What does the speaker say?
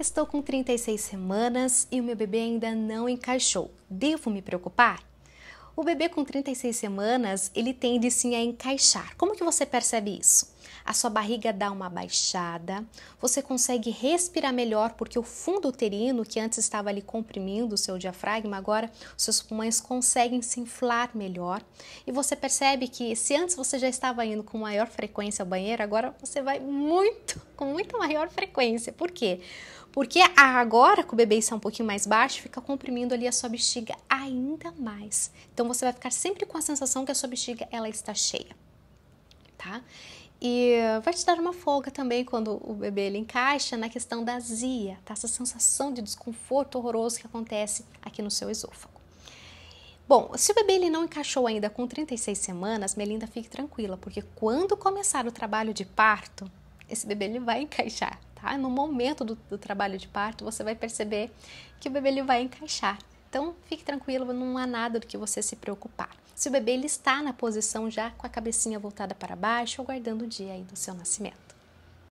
Estou com 36 semanas e o meu bebê ainda não encaixou. Devo me preocupar? O bebê com 36 semanas, ele tende sim a encaixar. Como que você percebe isso? A sua barriga dá uma baixada, você consegue respirar melhor porque o fundo uterino, que antes estava ali comprimindo o seu diafragma, agora seus pulmões conseguem se inflar melhor. E você percebe que se antes você já estava indo com maior frequência ao banheiro, agora você vai muito, com muito maior frequência. Por quê? Porque agora que o bebê está um pouquinho mais baixo, fica comprimindo ali a sua bexiga ainda mais. Então você vai ficar sempre com a sensação que a sua bexiga ela está cheia, tá? E vai te dar uma folga também quando o bebê ele encaixa na questão da azia, tá? Essa sensação de desconforto horroroso que acontece aqui no seu esôfago. Bom, se o bebê ele não encaixou ainda com 36 semanas, Melinda fique tranquila, porque quando começar o trabalho de parto, esse bebê ele vai encaixar, tá? No momento do, do trabalho de parto, você vai perceber que o bebê ele vai encaixar. Então, fique tranquilo, não há nada do que você se preocupar. Se o bebê ele está na posição já com a cabecinha voltada para baixo, aguardando o dia aí do seu nascimento.